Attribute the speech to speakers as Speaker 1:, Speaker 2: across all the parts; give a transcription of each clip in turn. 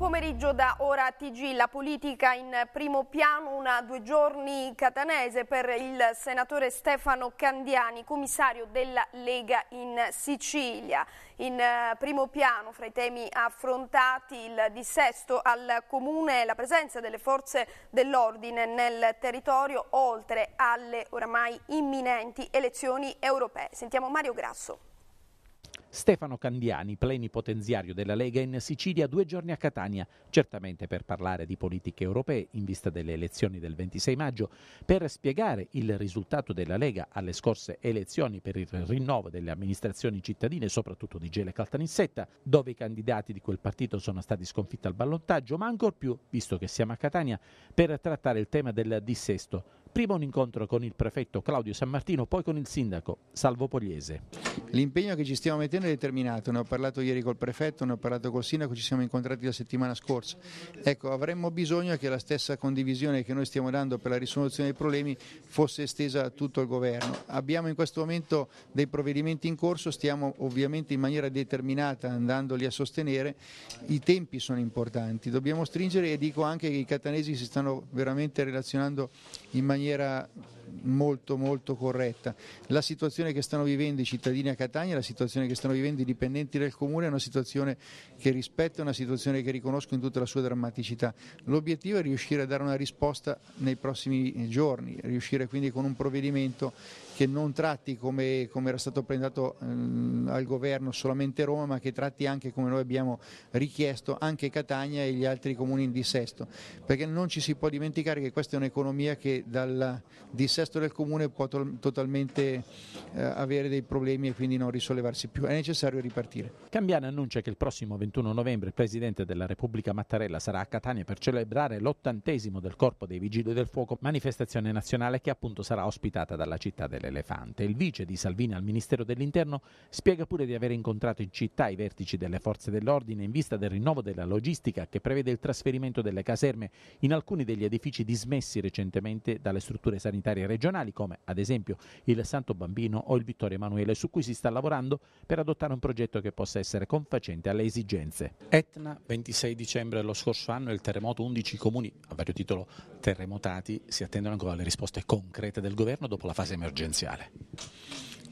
Speaker 1: pomeriggio da ora TG, la politica in primo piano, una due giorni catanese per il senatore Stefano Candiani, commissario della Lega in Sicilia. In eh, primo piano fra i temi affrontati il dissesto al comune, e la presenza delle forze dell'ordine nel territorio oltre alle oramai imminenti elezioni europee. Sentiamo Mario Grasso.
Speaker 2: Stefano Candiani, plenipotenziario della Lega in Sicilia, due giorni a Catania, certamente per parlare di politiche europee in vista delle elezioni del 26 maggio, per spiegare il risultato della Lega alle scorse elezioni per il rinnovo delle amministrazioni cittadine, soprattutto di Gele Caltanissetta, dove i candidati di quel partito sono stati sconfitti al ballottaggio, ma ancor più, visto che siamo a Catania, per trattare il tema del dissesto Prima un incontro con il prefetto Claudio San Martino, poi con il sindaco Salvo Pogliese.
Speaker 3: L'impegno che ci stiamo mettendo è determinato, ne ho parlato ieri col prefetto, ne ho parlato col sindaco, ci siamo incontrati la settimana scorsa. Ecco, avremmo bisogno che la stessa condivisione che noi stiamo dando per la risoluzione dei problemi fosse estesa a tutto il governo. Abbiamo in questo momento dei provvedimenti in corso, stiamo ovviamente in maniera determinata andandoli a sostenere, i tempi sono importanti, dobbiamo stringere e dico anche che i catanesi si stanno veramente relazionando in maniera maniera molto molto corretta. La situazione che stanno vivendo i cittadini a Catania, la situazione che stanno vivendo i dipendenti del comune è una situazione che rispetto, è una situazione che riconosco in tutta la sua drammaticità. L'obiettivo è riuscire a dare una risposta nei prossimi giorni, riuscire quindi con un provvedimento che non tratti come, come era stato presentato ehm, al governo solamente Roma, ma che tratti anche come noi abbiamo richiesto anche Catania e gli altri comuni in dissesto, perché non ci si può dimenticare che questa è un'economia che dal dissesto dissesto del comune può to totalmente eh, avere dei problemi e quindi non
Speaker 2: risollevarsi più, è necessario ripartire. Cambiana annuncia che il prossimo 21 novembre il Presidente della Repubblica Mattarella sarà a Catania per celebrare l'ottantesimo del Corpo dei Vigili del Fuoco, manifestazione nazionale che appunto sarà ospitata dalla città dell'Elefante. Il vice di Salvini al Ministero dell'Interno spiega pure di aver incontrato in città i vertici delle forze dell'ordine in vista del rinnovo della logistica che prevede il trasferimento delle caserme in alcuni degli edifici dismessi recentemente dalle strutture sanitarie regionali come ad esempio il Santo Bambino o il Vittorio Emanuele su cui si sta lavorando per adottare un progetto che possa essere confacente alle esigenze. Etna, 26 dicembre dello scorso anno, il terremoto 11 comuni a vario titolo terremotati si attendono ancora alle risposte concrete del governo dopo la fase emergenziale.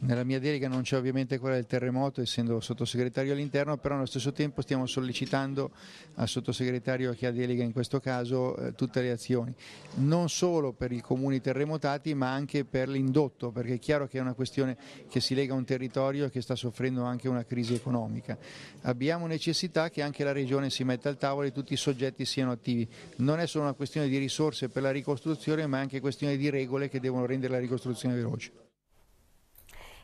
Speaker 3: Nella mia delega non c'è ovviamente quella del terremoto, essendo sottosegretario all'interno, però allo stesso tempo stiamo sollecitando al sottosegretario che ha delega in questo caso eh, tutte le azioni, non solo per i comuni terremotati ma anche per l'indotto, perché è chiaro che è una questione che si lega a un territorio che sta soffrendo anche una crisi economica. Abbiamo necessità che anche la Regione si metta al tavolo e tutti i soggetti siano attivi. Non è solo una questione di risorse per la ricostruzione ma è anche questione di regole che devono rendere la ricostruzione veloce.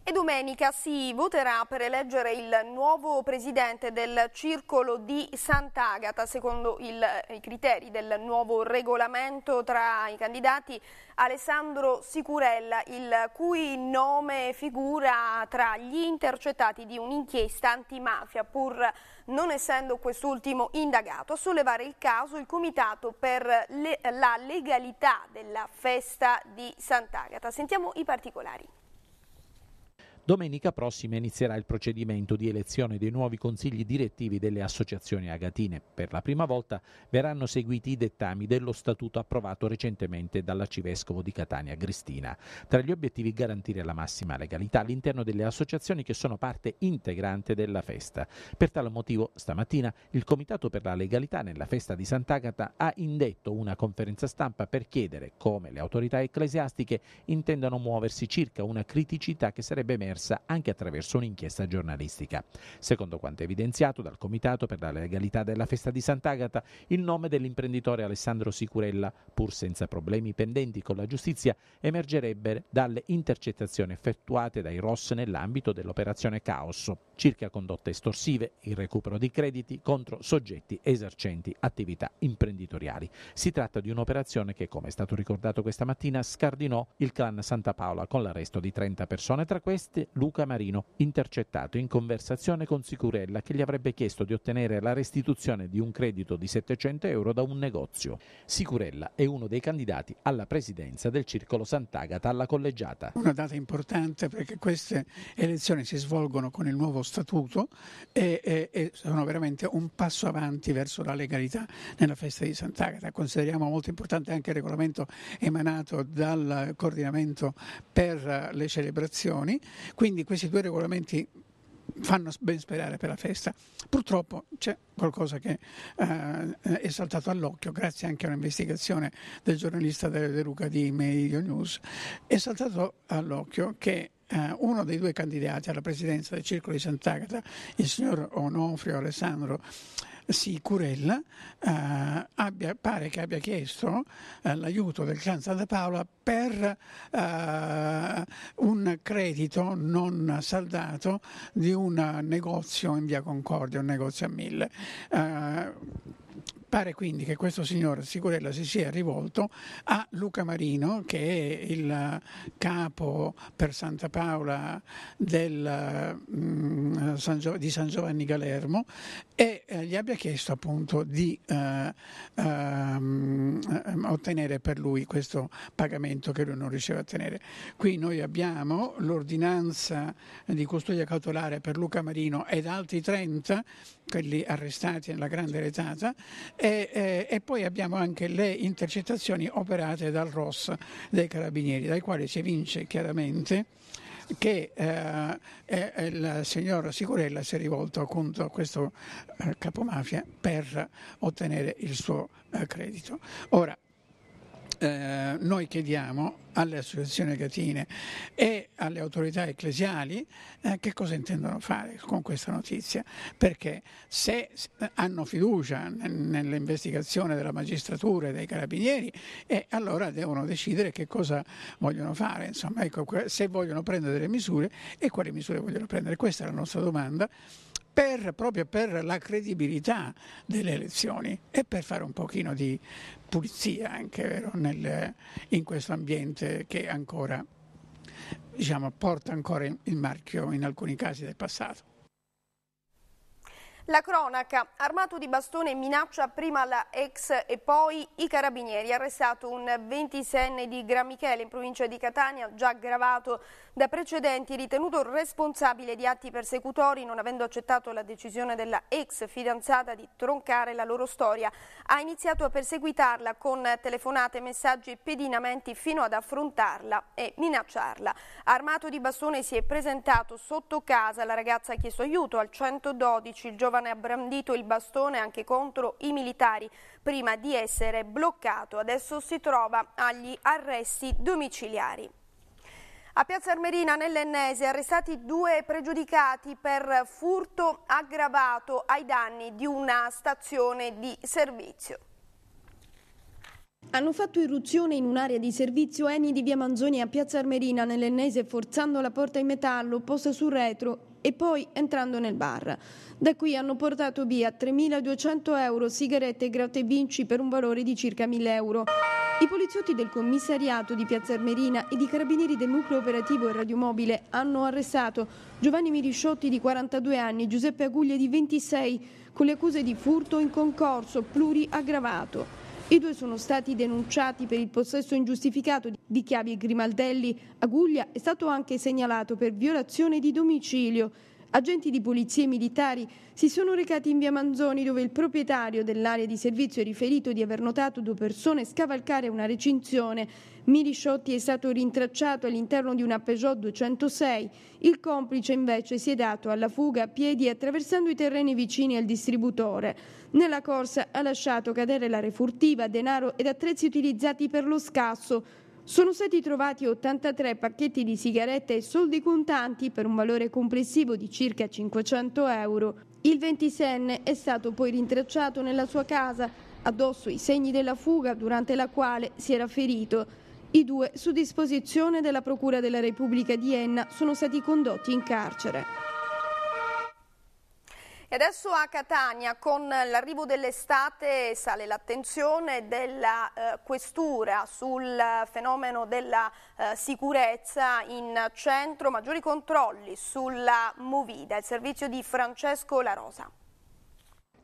Speaker 1: E domenica si voterà per eleggere il nuovo presidente del Circolo di Sant'Agata secondo il, i criteri del nuovo regolamento tra i candidati Alessandro Sicurella, il cui nome figura tra gli intercettati di un'inchiesta antimafia pur non essendo quest'ultimo indagato. A sollevare il caso il Comitato per le, la legalità della festa di Sant'Agata. Sentiamo i particolari.
Speaker 2: Domenica prossima inizierà il procedimento di elezione dei nuovi consigli direttivi delle associazioni agatine. Per la prima volta verranno seguiti i dettami dello statuto approvato recentemente dall'arcivescovo di Catania Cristina. Tra gli obiettivi garantire la massima legalità all'interno delle associazioni che sono parte integrante della festa. Per tale motivo stamattina il Comitato per la legalità nella festa di Sant'Agata ha indetto una conferenza stampa per chiedere come le autorità ecclesiastiche intendano muoversi circa una criticità che sarebbe emersa emersa anche attraverso un'inchiesta giornalistica. Secondo quanto evidenziato dal Comitato per la legalità della festa di Sant'Agata, il nome dell'imprenditore Alessandro Sicurella, pur senza problemi pendenti con la giustizia, emergerebbe dalle intercettazioni effettuate dai ROS nell'ambito dell'operazione Caos, circa condotte estorsive, il recupero di crediti contro soggetti esercenti attività imprenditoriali. Si tratta di un'operazione che, come è stato ricordato questa mattina, scardinò il clan Santa Paola con l'arresto di 30 persone, tra queste Luca Marino, intercettato in conversazione con Sicurella che gli avrebbe chiesto di ottenere la restituzione di un credito di 700 euro da un negozio. Sicurella è uno dei candidati alla presidenza del Circolo Sant'Agata alla collegiata. Una
Speaker 4: data importante perché queste elezioni si svolgono con il nuovo statuto e, e, e sono veramente un passo avanti verso la legalità nella festa di Sant'Agata. Consideriamo molto importante anche il regolamento emanato dal coordinamento per le celebrazioni, quindi questi due regolamenti fanno ben sperare per la festa. Purtroppo c'è qualcosa che eh, è saltato all'occhio, grazie anche a un'investigazione del giornalista De Luca di Medio News, è saltato all'occhio che eh, uno dei due candidati alla presidenza del Circolo di Sant'Agata, il signor Onofrio Alessandro, Sicurella eh, abbia, pare che abbia chiesto eh, l'aiuto del clan Santa Paola per eh, un credito non saldato di un negozio in via Concordia, un negozio a mille. Eh, pare quindi che questo signore Sicurella si sia rivolto a Luca Marino, che è il capo per Santa Paola del, mm, di San Giovanni Galermo, e eh, gli abbia aveva chiesto appunto di eh, ehm, ottenere per lui questo pagamento che lui non riusciva a ottenere. Qui noi abbiamo l'ordinanza di custodia cautelare per Luca Marino ed altri 30, quelli arrestati nella grande retata, e, eh, e poi abbiamo anche le intercettazioni operate dal ROS dei carabinieri, dai quali si evince chiaramente che eh, il signor Sicurella si è rivolto appunto a questo eh, capomafia per ottenere il suo eh, credito. Ora, eh, noi chiediamo alle associazioni catine e alle autorità ecclesiali eh, che cosa intendono fare con questa notizia, perché se hanno fiducia nell'investigazione della magistratura e dei carabinieri, eh, allora devono decidere che cosa vogliono fare, insomma, ecco, se vogliono prendere delle misure e quali misure vogliono prendere. Questa è la nostra domanda per, proprio per la credibilità delle elezioni e per fare un pochino di pulizia anche vero, nel, in questo ambiente che ancora diciamo, porta ancora il marchio in alcuni casi del passato.
Speaker 1: La cronaca, armato di bastone minaccia prima la ex e poi i carabinieri, arrestato un 26enne di Gran Michele in provincia di Catania, già gravato da precedenti ritenuto responsabile di atti persecutori non avendo accettato la decisione della ex fidanzata di troncare la loro storia. Ha iniziato a perseguitarla con telefonate, messaggi e pedinamenti fino ad affrontarla e minacciarla. Armato di bastone si è presentato sotto casa, la ragazza ha chiesto aiuto al 112, il giovane ha brandito il bastone anche contro i militari prima di essere bloccato. Adesso si trova agli arresti domiciliari. A Piazza Armerina, nell'Ennese, arrestati due pregiudicati per furto aggravato ai danni di una stazione di servizio. Hanno fatto irruzione in un'area di servizio Eni di via Manzoni a Piazza Armerina nell'Ennese forzando la porta in metallo posta sul retro e poi entrando nel bar. Da qui hanno portato via 3.200 euro, sigarette e gratte vinci per un valore di circa 1.000 euro. I poliziotti del commissariato di Piazza Armerina ed i carabinieri del nucleo operativo e radiomobile hanno arrestato Giovanni Mirisciotti di 42 anni, e Giuseppe Aguglia di 26 con le accuse di furto in concorso pluriaggravato. I due sono stati denunciati per il possesso ingiustificato di chiavi e grimaldelli. Aguglia è stato anche segnalato per violazione di domicilio agenti di polizia e militari si sono recati in via Manzoni dove il proprietario dell'area di servizio è riferito di aver notato due persone scavalcare una recinzione. Mirisciotti è stato rintracciato all'interno di una Peugeot 206. Il complice invece si è dato alla fuga a piedi attraversando i terreni vicini al distributore. Nella corsa ha lasciato cadere la refurtiva, denaro ed attrezzi utilizzati per lo scasso sono stati trovati 83 pacchetti di sigarette e soldi contanti per un valore complessivo di circa 500 euro. Il 26enne è stato poi rintracciato nella sua casa, addosso i segni della fuga durante la quale si era ferito. I due, su disposizione della Procura della Repubblica di Enna, sono stati condotti in carcere. E adesso a Catania, con l'arrivo dell'estate, sale l'attenzione della eh, questura sul fenomeno della eh, sicurezza in centro, maggiori controlli sulla Movida, il servizio di Francesco La Rosa.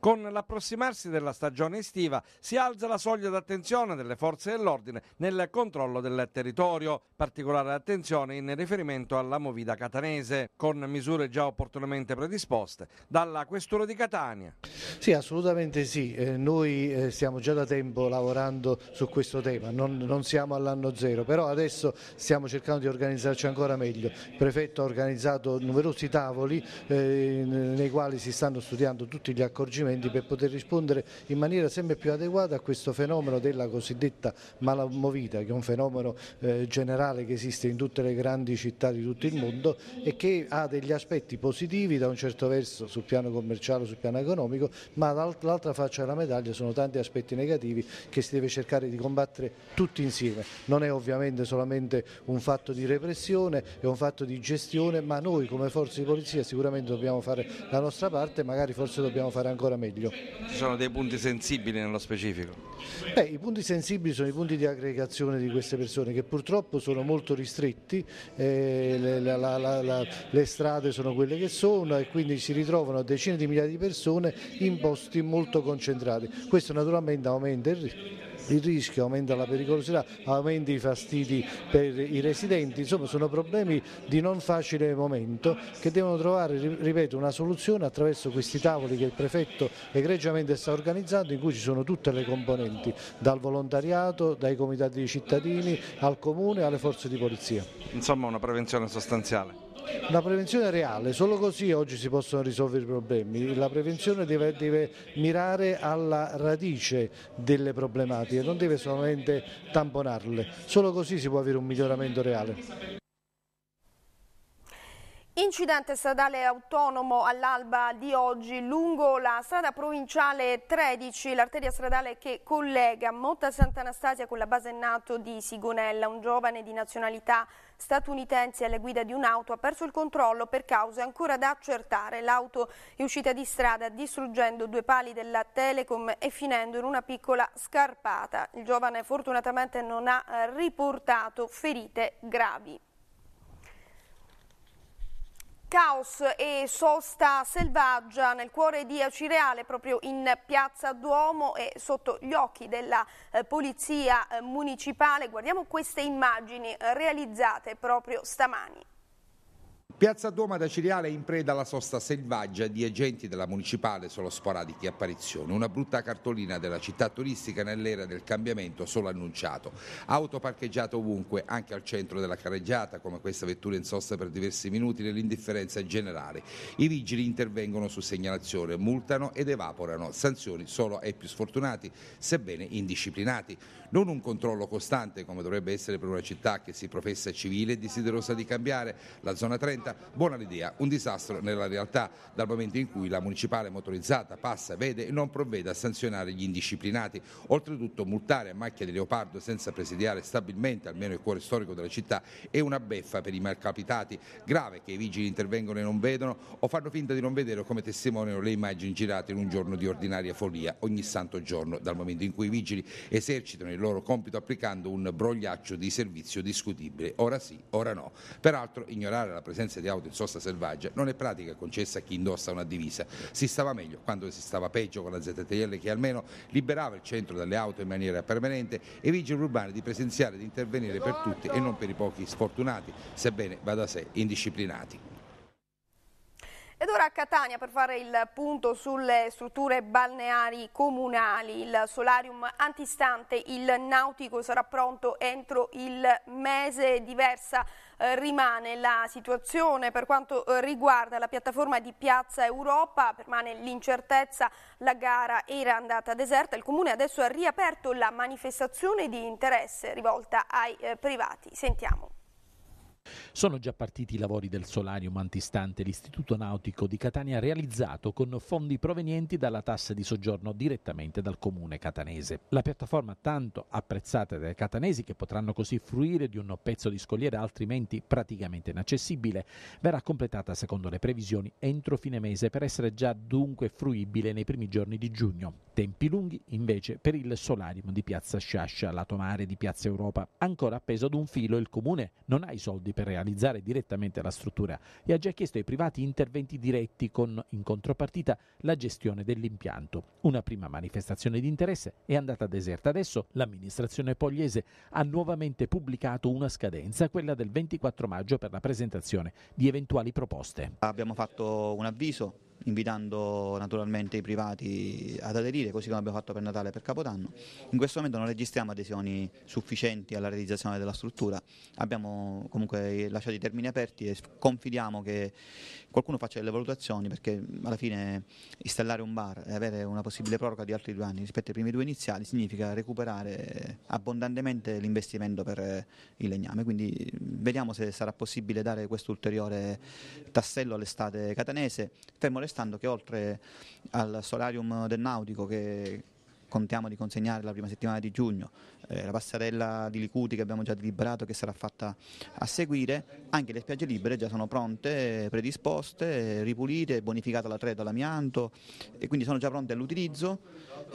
Speaker 5: Con l'approssimarsi della stagione estiva si alza la soglia d'attenzione delle forze dell'ordine nel controllo del territorio, particolare attenzione in riferimento alla movida catanese, con misure già opportunamente predisposte dalla Questura di Catania.
Speaker 6: Sì, assolutamente sì, eh, noi eh, stiamo già da tempo lavorando su questo tema, non, non siamo all'anno zero, però adesso stiamo cercando di organizzarci ancora meglio. Il prefetto ha organizzato numerosi tavoli eh, nei quali si stanno studiando tutti gli accorgimenti strumenti per poter rispondere in maniera sempre più adeguata a questo fenomeno della cosiddetta malamovita, che è un fenomeno eh, generale che esiste in tutte le grandi città di tutto il mondo e che ha degli aspetti positivi da un certo verso sul piano commerciale, sul piano economico, ma dall'altra faccia della medaglia sono tanti aspetti negativi che si deve cercare di combattere tutti insieme. Non è ovviamente solamente un fatto di repressione, è un fatto di gestione, ma noi come forze di polizia sicuramente dobbiamo fare la nostra parte, magari forse dobbiamo fare ancora meglio meglio. Ci
Speaker 5: sono dei punti sensibili nello specifico?
Speaker 6: Beh, I punti sensibili sono i punti di aggregazione di queste persone che purtroppo sono molto ristretti, eh, le, la, la, la, le strade sono quelle che sono e quindi si ritrovano decine di migliaia di persone in posti molto concentrati. Questo naturalmente aumenta il rischio il rischio, aumenta la pericolosità, aumenta i fastidi per i residenti, insomma sono problemi di non facile momento che devono trovare, ripeto, una soluzione attraverso questi tavoli che il prefetto egregiamente sta organizzando in cui ci sono tutte le componenti, dal volontariato, dai comitati di cittadini, al comune, alle forze di polizia.
Speaker 5: Insomma una prevenzione sostanziale.
Speaker 6: Una prevenzione reale, solo così oggi si possono risolvere i problemi. La prevenzione deve, deve, mirare alla radice delle problematiche, non deve solamente tamponarle. Solo così si può avere un miglioramento reale.
Speaker 1: Incidente stradale autonomo all'alba di oggi lungo la strada provinciale 13, l'arteria stradale che collega Motta Sant'Anastasia con la base nato di Sigonella. Un giovane di nazionalità statunitense alla guida di un'auto ha perso il controllo per cause ancora da accertare. L'auto è uscita di strada distruggendo due pali della Telecom e finendo in una piccola scarpata. Il giovane fortunatamente non ha riportato ferite gravi. Caos e sosta selvaggia nel cuore di Acireale, proprio in piazza Duomo e sotto gli occhi della eh, polizia eh, municipale. Guardiamo queste immagini eh, realizzate proprio stamani.
Speaker 5: Piazza Duomo da Ciriale è in preda alla sosta selvaggia di agenti della municipale solo sporadiche apparizioni, una brutta cartolina della città turistica nell'era del cambiamento solo annunciato. Auto parcheggiate ovunque, anche al centro della carreggiata, come questa vettura in sosta per diversi minuti nell'indifferenza generale. I vigili intervengono su segnalazione, multano ed evaporano sanzioni solo ai più sfortunati, sebbene indisciplinati. Non un controllo costante come dovrebbe essere per una città che si professa civile e desiderosa di cambiare. La zona 30 motorizzata, buona l'idea, un disastro nella realtà, dal momento in cui la municipale motorizzata passa, vede e non provvede a sanzionare gli indisciplinati. Oltretutto multare a macchia di leopardo senza presidiare stabilmente almeno il cuore storico della città è una beffa per i malcapitati. Grave che i vigili intervengono e non vedono o fanno finta di non vedere come testimoniano le immagini girate in un giorno di ordinaria follia, ogni santo giorno, dal momento in cui i vigili esercitano il loro compito applicando un brogliaccio di servizio discutibile. Ora sì, ora no. Peraltro ignorare la presenza di auto in sosta selvaggia non è pratica concessa a chi indossa una divisa. Si stava meglio quando si stava peggio con la ZTL che almeno liberava il centro dalle auto in maniera permanente e i vigili urbani di presenziare e di intervenire per tutti e non per i pochi sfortunati, sebbene vada da sé indisciplinati.
Speaker 1: Ed ora a Catania per fare il punto sulle strutture balneari comunali. Il solarium antistante il nautico sarà pronto entro il mese. Diversa eh, rimane la situazione per quanto eh, riguarda la piattaforma di Piazza Europa, permane l'incertezza, la gara era andata deserta, il Comune adesso ha riaperto la manifestazione di interesse rivolta ai eh, privati. Sentiamo.
Speaker 2: Sono già partiti i lavori del solarium antistante l'Istituto Nautico di Catania realizzato con fondi provenienti dalla tassa di soggiorno direttamente dal comune catanese. La piattaforma tanto apprezzata dai catanesi che potranno così fruire di un pezzo di scogliera altrimenti praticamente inaccessibile verrà completata secondo le previsioni entro fine mese per essere già dunque fruibile nei primi giorni di giugno. Tempi lunghi invece per il solarium di Piazza Sciascia, lato mare di Piazza Europa. Ancora appeso ad un filo il comune non ha i soldi per per realizzare direttamente la struttura e ha già chiesto ai privati interventi diretti con in contropartita la gestione dell'impianto. Una prima manifestazione di interesse è andata deserta. Adesso l'amministrazione pogliese ha nuovamente pubblicato una scadenza, quella del 24 maggio per la presentazione di eventuali proposte.
Speaker 7: Abbiamo fatto un avviso invitando naturalmente i privati ad aderire, così come abbiamo fatto per Natale e per Capodanno. In questo momento non registriamo adesioni sufficienti alla realizzazione della struttura, abbiamo comunque lasciato i termini aperti e confidiamo che qualcuno faccia delle valutazioni perché alla fine installare un bar e avere una possibile proroga di altri due anni rispetto ai primi due iniziali significa recuperare abbondantemente l'investimento per il legname, quindi vediamo se sarà possibile dare questo ulteriore tassello all'estate catanese, fermo restando restando che oltre al solarium del Nautico che contiamo di consegnare la prima settimana di giugno, eh, la passerella di Licuti che abbiamo già deliberato che sarà fatta a seguire, anche le spiagge libere già sono pronte, predisposte, ripulite, bonificata la treta l'amianto e quindi sono già pronte all'utilizzo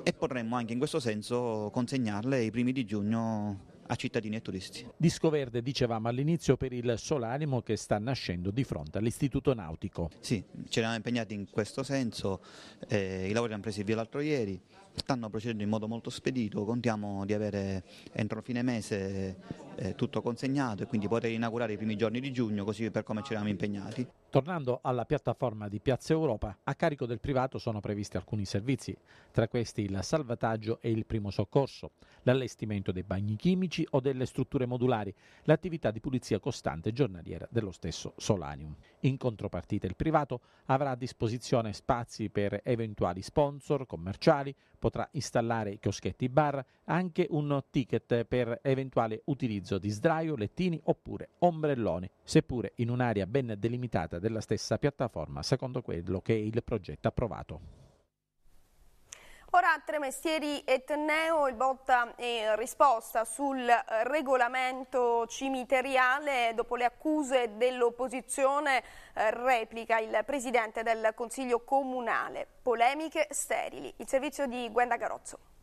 Speaker 7: e potremmo anche in questo senso consegnarle i primi di giugno a cittadini e turisti.
Speaker 2: Disco Verde dicevamo all'inizio per il Solanimo che sta nascendo di fronte all'Istituto Nautico. Sì, ci
Speaker 7: eravamo impegnati in questo senso, eh, i lavori hanno presi via l'altro ieri, stanno procedendo in modo molto spedito, contiamo di avere entro fine mese eh, tutto consegnato e quindi poter inaugurare i primi giorni di giugno così per come ci eravamo impegnati. Tornando alla piattaforma di
Speaker 2: Piazza Europa, a carico del privato sono previsti alcuni servizi, tra questi il salvataggio e il primo soccorso, l'allestimento dei bagni chimici o delle strutture modulari, l'attività di pulizia costante giornaliera dello stesso Solanium. In contropartita il privato avrà a disposizione spazi per eventuali sponsor commerciali, potrà installare i chioschetti bar, anche un ticket per eventuale utilizzo l'utilizzo di sdraio, lettini oppure ombrelloni, seppure in un'area ben delimitata della stessa piattaforma, secondo quello che il progetto ha approvato.
Speaker 1: Ora tre mestieri etneo, il botta e risposta sul regolamento cimiteriale dopo le accuse dell'opposizione eh, replica il presidente del Consiglio Comunale. Polemiche sterili. Il servizio di Gwenda
Speaker 8: Garozzo.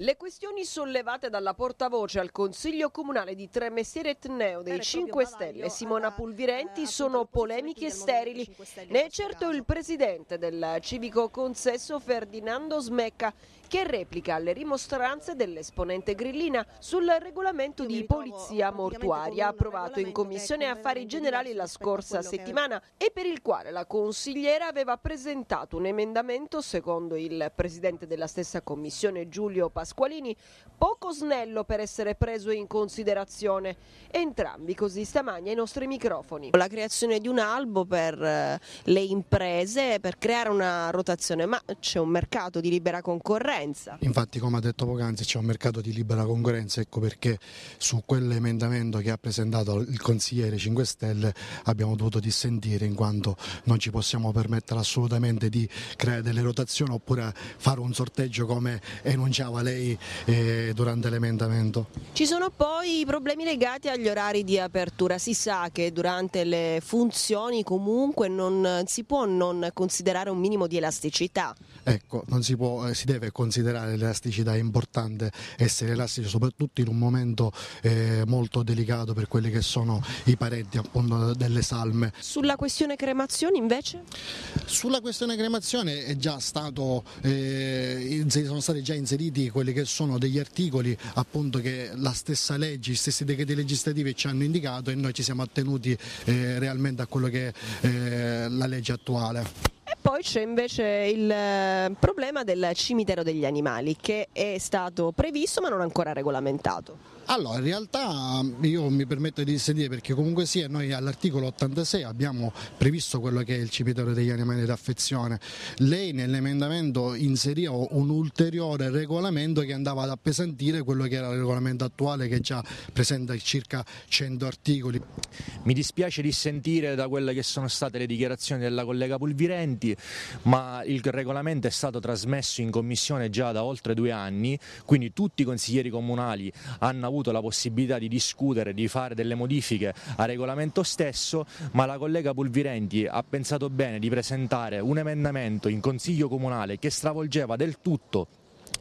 Speaker 8: Le questioni sollevate dalla portavoce al Consiglio Comunale di Tremestiere Etneo dei 5 Stelle, eh, Simona eh, Pulvirenti, eh, sono polemiche sterili. Ne è certo il presidente del civico consesso Ferdinando Smecca, che replica le rimostranze dell'esponente grillina sul regolamento di polizia mortuaria approvato in cioè Commissione Affari Generali la scorsa settimana e per il quale la consigliera aveva presentato un emendamento, secondo il presidente della stessa Commissione Giulio Pasqualini, poco snello per essere preso in considerazione. Entrambi così stamani ai nostri microfoni. La creazione di un albo per eh, le imprese, per creare una rotazione, ma c'è un mercato di libera concorrenza concorrenza. Infatti
Speaker 9: come ha detto poc'anzi c'è un mercato di libera concorrenza, ecco perché su quell'emendamento che ha presentato il consigliere 5 Stelle abbiamo dovuto dissentire in quanto non ci possiamo permettere assolutamente di creare delle rotazioni oppure fare un sorteggio come enunciava lei eh, durante l'emendamento.
Speaker 8: Ci sono poi i problemi legati agli orari di apertura, si sa che durante le funzioni comunque non si può non considerare un minimo di elasticità.
Speaker 9: Ecco, non si può, eh, si deve considerare considerare l'elasticità, è importante essere elastici soprattutto in un momento eh, molto delicato per quelli che sono i parenti appunto delle salme.
Speaker 8: Sulla questione cremazione invece?
Speaker 9: Sulla questione cremazione è già stato, eh, sono stati già inseriti quelli che sono degli articoli appunto che la stessa legge, i stessi decreti legislativi ci hanno indicato e noi ci siamo attenuti eh, realmente a quello che è eh, la legge
Speaker 8: attuale. Poi c'è invece il eh, problema del cimitero degli animali che è stato previsto ma non ancora regolamentato.
Speaker 9: Allora, in realtà io mi permetto di dissentire perché comunque sia noi all'articolo 86 abbiamo previsto quello che è il cimitero degli animali d'affezione. Lei nell'emendamento inseriva un ulteriore regolamento che andava ad appesantire quello che era il regolamento attuale che già presenta circa 100 articoli. Mi dispiace dissentire
Speaker 10: da quelle che sono state le dichiarazioni della collega Pulvirenti, ma il regolamento è stato trasmesso in commissione già da oltre due anni, quindi tutti i consiglieri comunali hanno avuto avuto la possibilità di discutere, di fare delle modifiche al regolamento stesso, ma la collega Pulvirenti ha pensato bene di presentare un emendamento in Consiglio Comunale che stravolgeva del tutto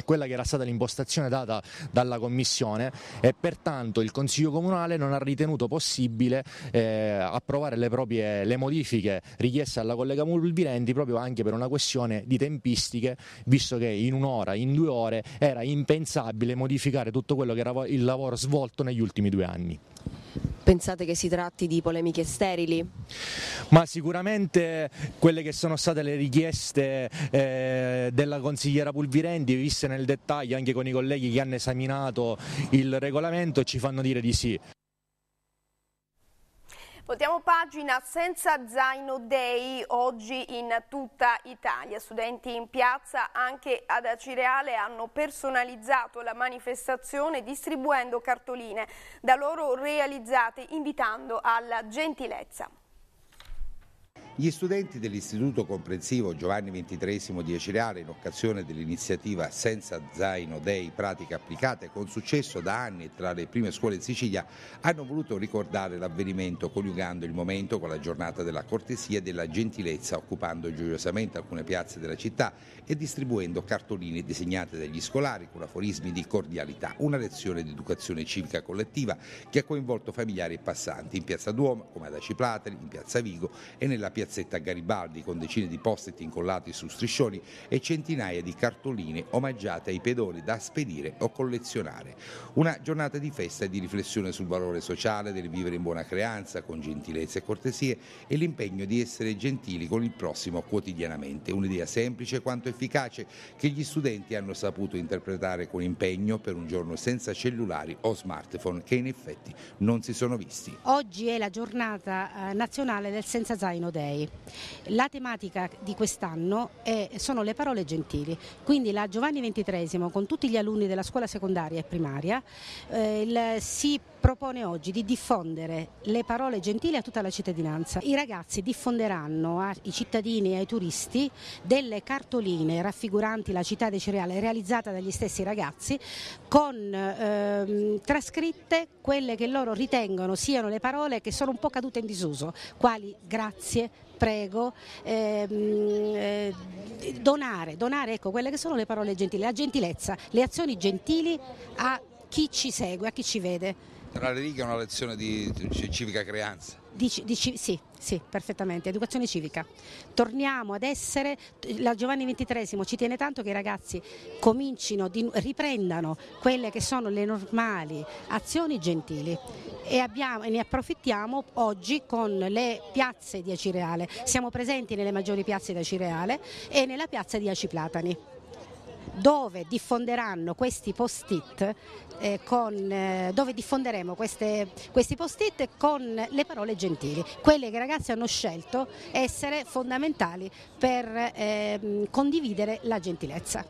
Speaker 10: quella che era stata l'impostazione data dalla Commissione e pertanto il Consiglio Comunale non ha ritenuto possibile eh, approvare le, proprie, le modifiche richieste alla collega Mulvirenti proprio anche per una questione di tempistiche, visto che in un'ora, in due ore era impensabile modificare tutto quello che era il lavoro svolto negli ultimi due anni.
Speaker 8: Pensate che si tratti di polemiche sterili?
Speaker 10: Ma sicuramente quelle che sono state le richieste eh, della consigliera Pulvirendi, viste nel dettaglio anche con i colleghi che hanno esaminato il regolamento, ci fanno dire di sì.
Speaker 1: Voltiamo pagina senza zaino dei oggi in tutta Italia. Studenti in piazza anche ad Acireale hanno personalizzato la manifestazione distribuendo cartoline da loro realizzate invitando alla gentilezza.
Speaker 5: Gli studenti dell'Istituto Comprensivo Giovanni XXIII di Acireale, in occasione dell'iniziativa Senza Zaino Dei Pratiche Applicate, con successo da anni tra le prime scuole in Sicilia, hanno voluto ricordare l'avvenimento coniugando il momento con la giornata della cortesia e della gentilezza, occupando gioiosamente alcune piazze della città e distribuendo cartoline disegnate dagli scolari con aforismi di cordialità. Una lezione di educazione civica collettiva che ha coinvolto familiari e passanti in piazza Duomo, come ad Aciplate, in piazza Vigo e nella piazza piazzetta Garibaldi con decine di post-it incollati su striscioni e centinaia di cartoline omaggiate ai pedoni da spedire o collezionare. Una giornata di festa e di riflessione sul valore sociale del vivere in buona creanza con gentilezza e cortesie e l'impegno di essere gentili con il prossimo quotidianamente. Un'idea semplice quanto efficace che gli studenti hanno saputo interpretare con impegno per un giorno senza cellulari o smartphone che in effetti non si sono visti.
Speaker 11: Oggi è la giornata eh, nazionale del Senza Zaino Day Europei. La tematica di quest'anno sono le parole gentili, quindi la Giovanni XXIII con tutti gli alunni della scuola secondaria e primaria eh, il, si propone oggi di diffondere le parole gentili a tutta la cittadinanza. I ragazzi diffonderanno ai cittadini e ai turisti delle cartoline raffiguranti la città dei cereali realizzata dagli stessi ragazzi con ehm, trascritte quelle che loro ritengono siano le parole che sono un po' cadute in disuso, quali grazie, prego, ehm, eh, donare, donare ecco, quelle che sono le parole gentili, la gentilezza, le azioni gentili a chi ci segue, a chi ci vede
Speaker 5: tra le righe è una lezione di civica creanza.
Speaker 11: Di, di, sì, sì, perfettamente, educazione civica. Torniamo ad essere, la Giovanni XXIII ci tiene tanto che i ragazzi comincino, di, riprendano quelle che sono le normali azioni gentili e, abbiamo, e ne approfittiamo oggi con le piazze di Acireale. Siamo presenti nelle maggiori piazze di Acireale e nella piazza di Aciplatani dove diffonderanno questi post-it eh, eh, dove diffonderemo queste, questi post-it con le parole gentili, quelle che i ragazzi hanno scelto essere fondamentali per eh, condividere la gentilezza.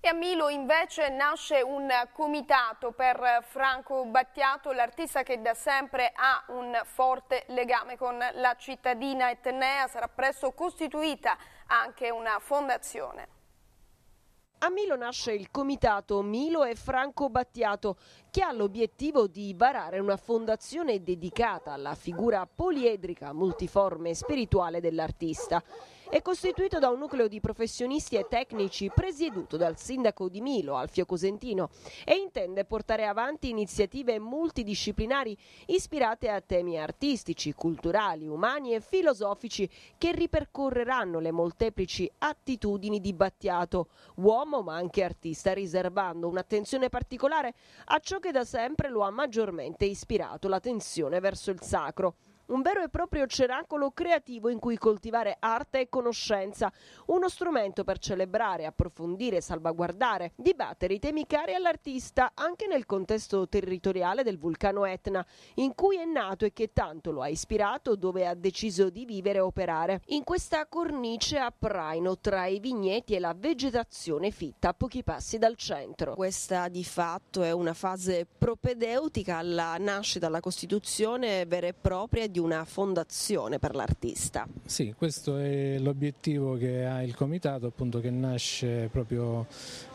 Speaker 1: E a Milo invece nasce un comitato per Franco Battiato, l'artista che da sempre ha un forte legame con la cittadina etnea, sarà presto costituita anche una fondazione.
Speaker 8: A Milo nasce il comitato Milo e Franco Battiato che ha l'obiettivo di varare una fondazione dedicata alla figura poliedrica, multiforme e spirituale dell'artista è costituito da un nucleo di professionisti e tecnici presieduto dal sindaco di Milo, Alfio Cosentino, e intende portare avanti iniziative multidisciplinari ispirate a temi artistici, culturali, umani e filosofici che ripercorreranno le molteplici attitudini di Battiato, uomo ma anche artista, riservando un'attenzione particolare a ciò che da sempre lo ha maggiormente ispirato, la tensione verso il sacro un vero e proprio ceracolo creativo in cui coltivare arte e conoscenza, uno strumento per celebrare, approfondire, salvaguardare, dibattere i temi cari all'artista anche nel contesto territoriale del vulcano Etna, in cui è nato e che tanto lo ha ispirato, dove ha deciso di vivere e operare. In questa cornice a Praino, tra i vigneti e la vegetazione fitta a pochi passi dal centro. Questa di fatto è una fase propedeutica alla nascita, alla costituzione vera e propria di di una fondazione per l'artista.
Speaker 12: Sì, questo è l'obiettivo che ha il comitato, appunto che nasce proprio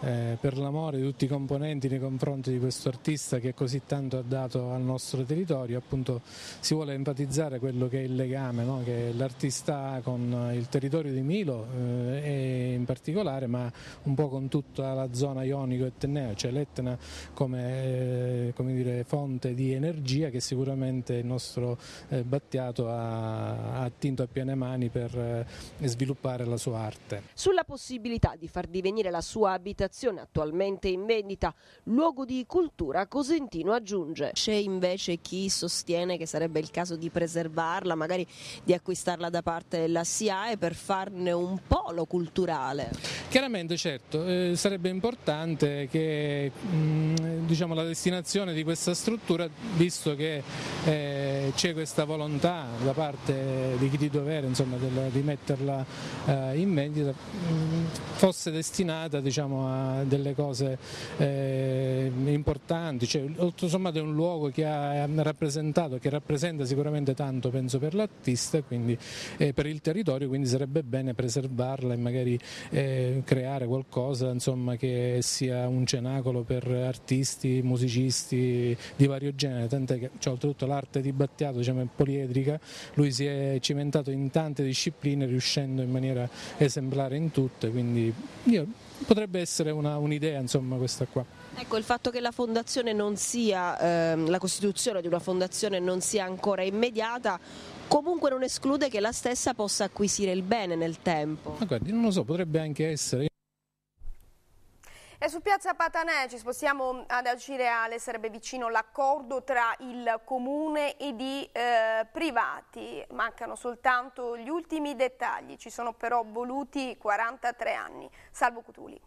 Speaker 12: eh, per l'amore di tutti i componenti nei confronti di questo artista che così tanto ha dato al nostro territorio, appunto si vuole enfatizzare quello che è il legame no? che l'artista ha con il territorio di Milo eh, in particolare, ma un po' con tutta la zona ionico-etnea, cioè l'Etna come, eh, come dire, fonte di energia che sicuramente il nostro eh, Battiato ha, attinto a piene mani per eh, sviluppare la sua arte.
Speaker 8: Sulla possibilità di far divenire la sua abitazione attualmente in vendita luogo di cultura, Cosentino aggiunge. C'è invece chi sostiene che sarebbe il caso di preservarla, magari di acquistarla da parte della SIAE per farne un polo culturale.
Speaker 12: Chiaramente certo, eh, sarebbe importante che mh, mm, diciamo, la destinazione di questa struttura, visto che eh, c'è questa volontà volontà da parte di chi di dovere insomma, del, di metterla eh, in vendita mm, fosse destinata diciamo, a delle cose eh, importanti, cioè, tutto sommato è un luogo che ha rappresentato, che rappresenta sicuramente tanto penso per l'artista quindi eh, per il territorio, quindi sarebbe bene preservarla e magari eh, creare qualcosa insomma, che sia un cenacolo per artisti, musicisti di vario genere, tant'è che cioè, oltretutto l'arte di Battiato diciamo, è politica poliedrica, lui si è cimentato in tante discipline riuscendo in maniera esemplare in tutte, quindi io, potrebbe essere una, un'idea insomma questa qua.
Speaker 8: Ecco, il fatto che la fondazione non sia, ehm, la costituzione di una fondazione non sia ancora immediata, comunque non esclude che la stessa possa acquisire il bene
Speaker 12: nel tempo. Ma guardi, non lo so, potrebbe anche essere.
Speaker 8: E
Speaker 1: su piazza Patanè ci spostiamo ad Acireale, sarebbe vicino l'accordo tra il comune ed i eh, privati. Mancano soltanto gli ultimi dettagli, ci sono però voluti 43 anni. Salvo Cutuli.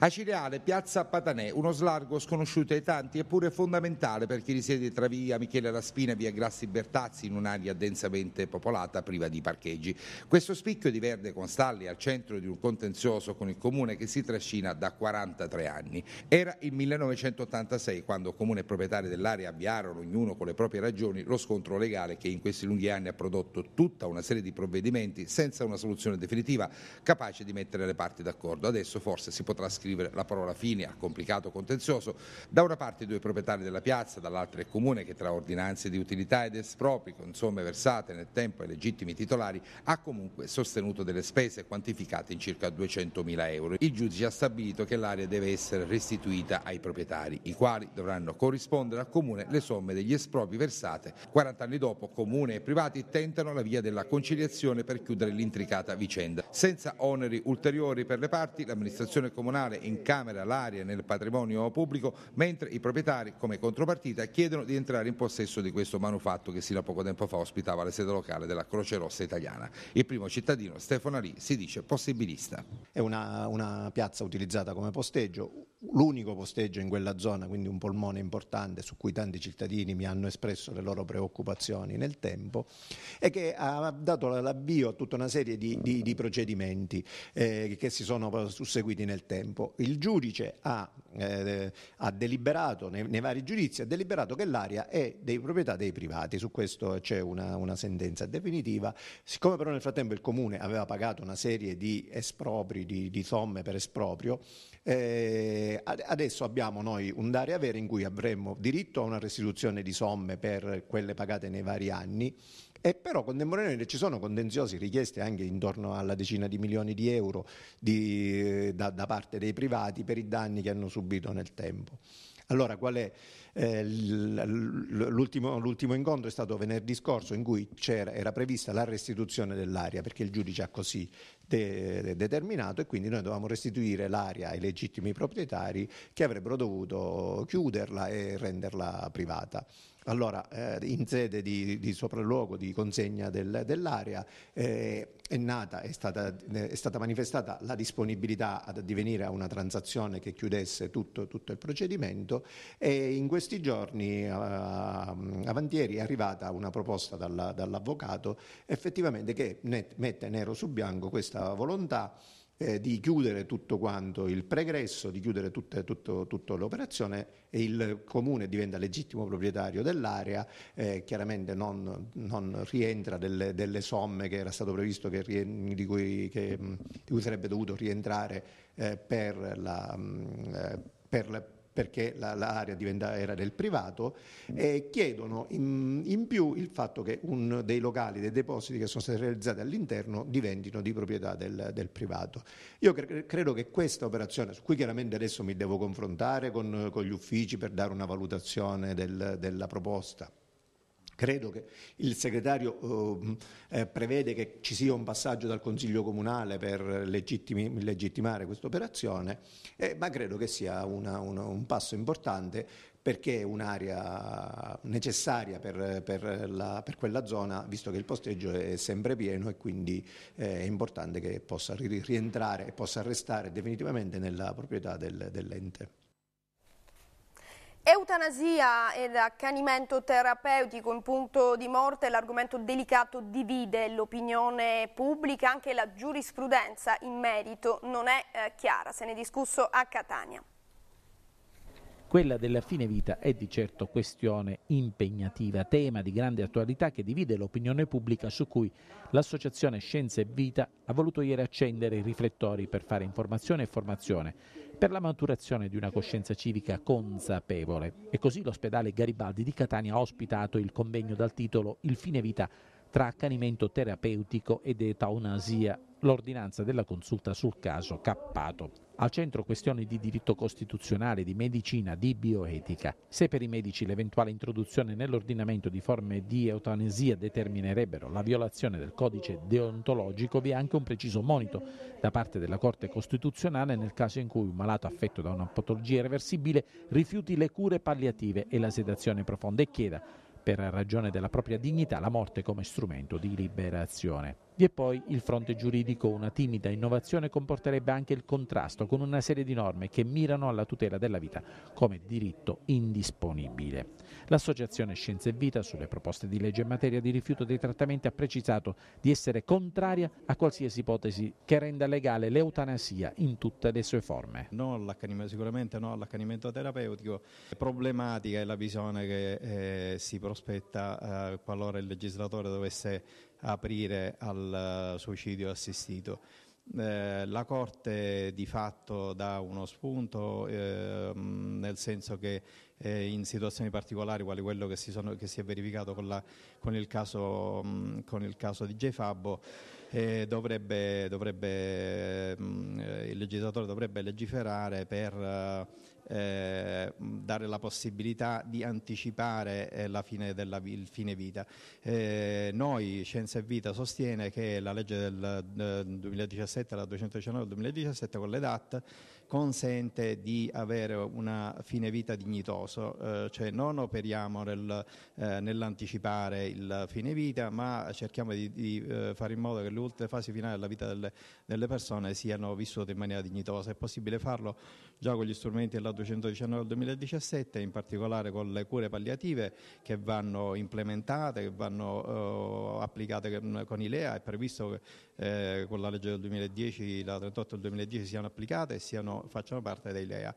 Speaker 5: A Cileale, piazza Patanè, uno slargo sconosciuto ai tanti eppure fondamentale per chi risiede tra via Michele Raspina e via Grassi Bertazzi in un'area densamente popolata priva di parcheggi. Questo spicchio di verde con stalli al centro di un contenzioso con il comune che si trascina da 43 anni. Era il 1986 quando comune e proprietari dell'area avviarono, ognuno con le proprie ragioni, lo scontro legale che in questi lunghi anni ha prodotto tutta una serie di provvedimenti senza una soluzione definitiva capace di mettere le parti d'accordo. Adesso forse si potrà scrivere la parola fine al complicato contenzioso, da una parte i due proprietari della piazza, dall'altra il comune che tra ordinanze di utilità ed espropri, con somme versate nel tempo ai legittimi titolari, ha comunque sostenuto delle spese quantificate in circa 200.000 euro. Il giudice ha stabilito che l'area deve essere restituita ai proprietari, i quali dovranno corrispondere al comune le somme degli espropri versate. 40 anni dopo comune e privati tentano la via della conciliazione per chiudere l'intricata vicenda. Senza oneri ulteriori per le parti, l'amministrazione comunale in camera l'aria nel patrimonio pubblico, mentre i proprietari, come contropartita, chiedono di entrare in possesso di questo manufatto che sino a poco tempo fa ospitava la sede locale della Croce Rossa italiana. Il primo cittadino, Stefano Ali, si dice possibilista.
Speaker 13: È una, una piazza utilizzata come posteggio, l'unico posteggio in quella zona, quindi un polmone importante su cui tanti cittadini mi hanno espresso le loro preoccupazioni nel tempo e che ha dato l'avvio a tutta una serie di, di, di procedimenti eh, che si sono susseguiti nel tempo. Il giudice ha, eh, ha deliberato, nei, nei, vari giudizi, ha deliberato che l'area è di proprietà dei privati, su questo c'è una, una sentenza definitiva, siccome però nel frattempo il comune aveva pagato una serie di espropri, di, di somme per esproprio, eh, adesso abbiamo noi un dare avere in cui avremmo diritto a una restituzione di somme per quelle pagate nei vari anni e però contemporaneamente ci sono contenziosi richieste anche intorno alla decina di milioni di euro di, eh, da, da parte dei privati per i danni che hanno subito nel tempo. Allora, qual è eh, l'ultimo, l'ultimo, incontro è stato venerdì scorso in cui era prevista la restituzione dell'area perché il giudice ha così de- de- determinato e quindi noi dovevamo restituire l'area ai legittimi proprietari che avrebbero dovuto chiuderla e renderla privata. Allora, eh, in sede di, di sopralluogo, di consegna del, dell'area, eh, è, nata, è, stata, è, stata, manifestata la disponibilità ad addivenire a una transazione che chiudesse tutto, tutto il procedimento e in questo questi giorni, uh, avantieri, è arrivata una proposta dalla, dall'avvocato effettivamente che net, mette nero su bianco questa volontà eh, di chiudere tutto quanto il pregresso, di chiudere tutta, tutto, tutto l'operazione e il comune diventa legittimo proprietario dell'area, eh, chiaramente non, non rientra delle, delle, somme che era stato previsto che, di, cui, che, mm, di, cui, sarebbe dovuto rientrare eh, per la... Mm, eh, per la perché l'area la, era del privato, e chiedono in, in, più il fatto che un dei locali, dei depositi che sono stati realizzati all'interno diventino di proprietà del, del privato. Io cre credo che questa operazione, su cui chiaramente adesso mi devo confrontare con, con gli uffici per dare una valutazione del, della proposta, Credo che il segretario ehm, eh, prevede che ci sia un passaggio dal Consiglio Comunale per legittimi, legittimare questa operazione, eh, ma credo che sia una, una, un passo importante perché è un'area necessaria per, per, la, per, quella zona, visto che il posteggio è sempre pieno e quindi eh, è importante che possa rientrare e possa restare definitivamente nella proprietà del, dell'ente.
Speaker 1: Eutanasia ed accanimento terapeutico in punto di morte, è l'argomento delicato divide l'opinione pubblica, anche la giurisprudenza in merito non è eh, chiara, se ne è discusso a Catania.
Speaker 2: Quella della fine vita è di certo questione impegnativa, tema di grande attualità che divide l'opinione pubblica su cui l'Associazione Scienza e Vita ha voluto ieri accendere i riflettori per fare informazione e formazione per la maturazione di una coscienza civica consapevole. E così l'ospedale Garibaldi di Catania ha ospitato il convegno dal titolo Il fine vita tra accanimento terapeutico ed eutanasia, l'ordinanza della consulta sul caso Cappato. Al centro questioni di diritto costituzionale, di medicina, di bioetica. Se per i medici l'eventuale introduzione nell'ordinamento di forme di eutanasia determinerebbero la violazione del codice deontologico, vi è anche un preciso monito da parte della Corte Costituzionale nel caso in cui un malato affetto da una patologia irreversibile rifiuti le cure palliative e la sedazione profonda e chieda per ragione della propria dignità la morte come strumento di liberazione. Vi è poi il fronte giuridico. Una timida innovazione comporterebbe anche il contrasto con una serie di norme che mirano alla tutela della vita come diritto indisponibile. L'Associazione Scienze e Vita sulle proposte di legge in materia di rifiuto dei trattamenti ha precisato di essere contraria a qualsiasi ipotesi che renda legale l'eutanasia in tutte le sue forme. No
Speaker 14: sicuramente no all'accanimento terapeutico. Problematica è la visione che eh, si prospetta eh, qualora il legislatore dovesse aprire al eh, suicidio assistito. Eh, la Corte di fatto dà uno spunto, eh, nel senso che eh, in situazioni particolari, quali quello che si, sono, che si è verificato con, la, con, il caso, mh, mm, con, il caso, di Gefabbo, eh, dovrebbe, dovrebbe, mh, mm, eh, il legislatore dovrebbe legiferare per eh, dare la possibilità di anticipare eh, la fine della, il fine vita. Eh, noi, Scienza e Vita, sostiene che la legge del, del 2017, la 219 del 2017, con le DAT, consente di avere una fine vita dignitosa, eh, cioè non operiamo nel, eh, nell'anticipare il fine vita, ma cerchiamo di, di eh, fare in modo che le ultime fasi finali della vita delle, delle persone siano vissute in maniera dignitosa. È possibile farlo già con gli strumenti della 219 del 2017, in particolare con le cure palliative che vanno implementate, che vanno eh, applicate con, ILEA, È previsto che eh, con la legge del 2010, la 38 del 2010, siano applicate e siano, facciano parte dell'ILEA.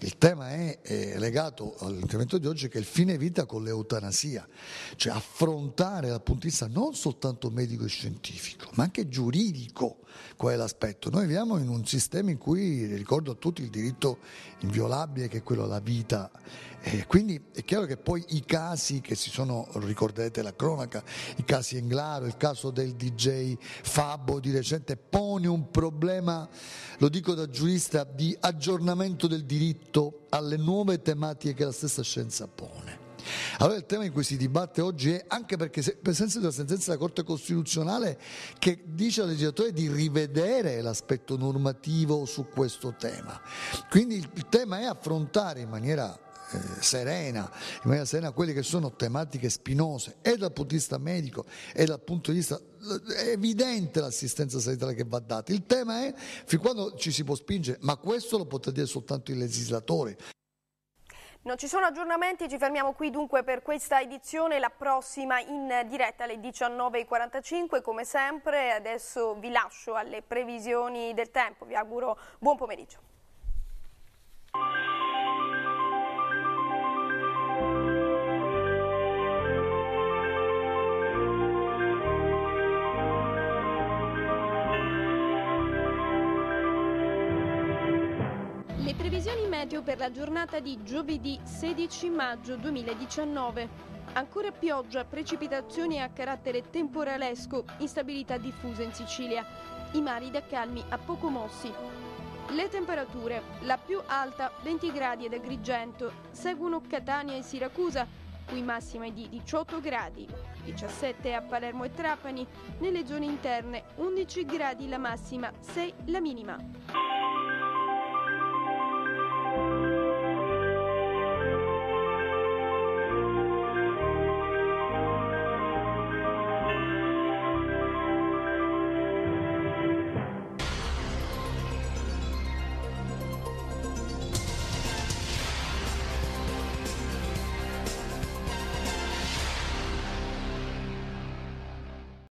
Speaker 15: Il tema è, è legato all'intervento di oggi che è il fine vita con l'eutanasia, cioè affrontare dal punto di vista non soltanto medico e scientifico, ma anche giuridico qual è l'aspetto. Noi viviamo in un sistema in cui, ricordo a tutti, il diritto inviolabile che è quello alla vita. E eh, quindi è chiaro che poi i casi che si sono, ricorderete la cronaca, i casi Englaro, il caso del DJ Fabbo di recente, pone un problema, lo dico da giurista, di aggiornamento del diritto alle nuove tematiche che la stessa scienza pone. Allora il tema in cui si dibatte oggi è anche perché se, per senso una sentenza della Corte Costituzionale che dice al legislatore di rivedere l'aspetto normativo su questo tema. Quindi il, il tema è affrontare in maniera eh, serena, in maniera serena quelle che sono tematiche spinose e dal punto di vista medico e dal punto di vista è evidente l'assistenza sanitaria che va data. Il tema è fin quando ci si può spingere, ma questo lo potrà dire soltanto il legislatore.
Speaker 1: Non ci sono aggiornamenti, ci fermiamo qui dunque per questa edizione, la prossima in diretta alle 19.45 come sempre. Adesso vi lascio alle previsioni del tempo, vi auguro buon pomeriggio. Previsioni meteo per la giornata di giovedì 16 maggio 2019. Ancora pioggia, precipitazioni a carattere temporalesco, instabilità diffusa in Sicilia. I mari da calmi a poco mossi. Le temperature, la più alta 20 gradi ad Agrigento, seguono Catania e Siracusa, cui massima è di 18 gradi, 17 a Palermo e Trapani, nelle zone interne 11 gradi la massima, 6 la minima.